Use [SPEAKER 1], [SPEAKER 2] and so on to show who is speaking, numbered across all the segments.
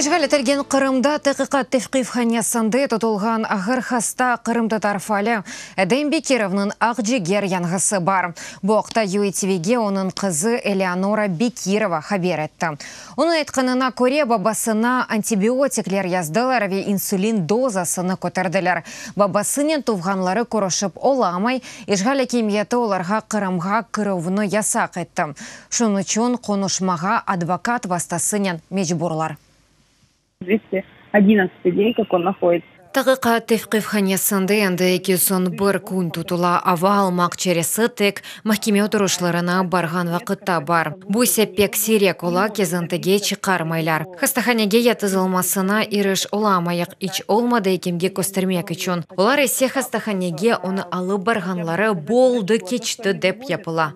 [SPEAKER 1] Кежгәл әтелген Қырымда тәқиқат тәфқиф ханиясынды тұтылған ағыр хаста Қырымды тарфалы Әдем Бекировның Ақжегер янғысы бар. Бұқта ЮЭТВ-ге оның қызы Элеонора Бекирова хабер әтті. Оның айтқанына көре бабасына антибиотиклер яздылар ве инсулин дозасыны көтерділер. Бабасынен туғанлары көрішіп оламай, Ежгәл әкемиеті оларға Қырымға кіровыны ясақ әтті. Шун үшін қонушмаға адвокат бастасынен мечбурлар. 211 день, как он находится. Тағықа тевқиф әнді енді бір күн тұтыла ава алмақ чересі тек мәхкеме отырушыларына барған вақытта бар. Бұй сәппек сирек ола кезінтіге чықармайлар. Хастаханеге ятызылмасына иріш оламайық іч олмады екемге көстірмек үшін. Олар есе хастаханеге оны алып барғанлары болды кечті деп япыла.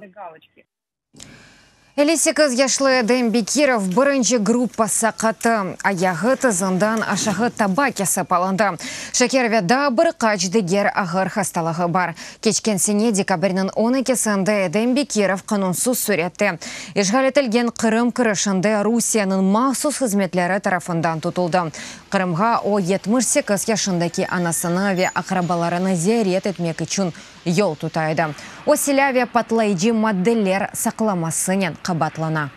[SPEAKER 1] 58 яшлы Бекиров бірінші группа сақаты. Аяғы тызындан ашығы ашағы ясап алынды. Шакерведа бір қач гер ағыр хасталығы бар. Кечкен сене декабрінің 12-сінде Дембекиров қанунсыз сөретті. Ешғал етілген Қырым күрішінде Русияның мақсус қызметлері тарафындан тұтылды. Қырымға о 78 яшындаки анасыны ве ақрабаларыны зерет етмек ел тұтайды. Осиляве патлайджи моделлер сақламасынен қабатлана.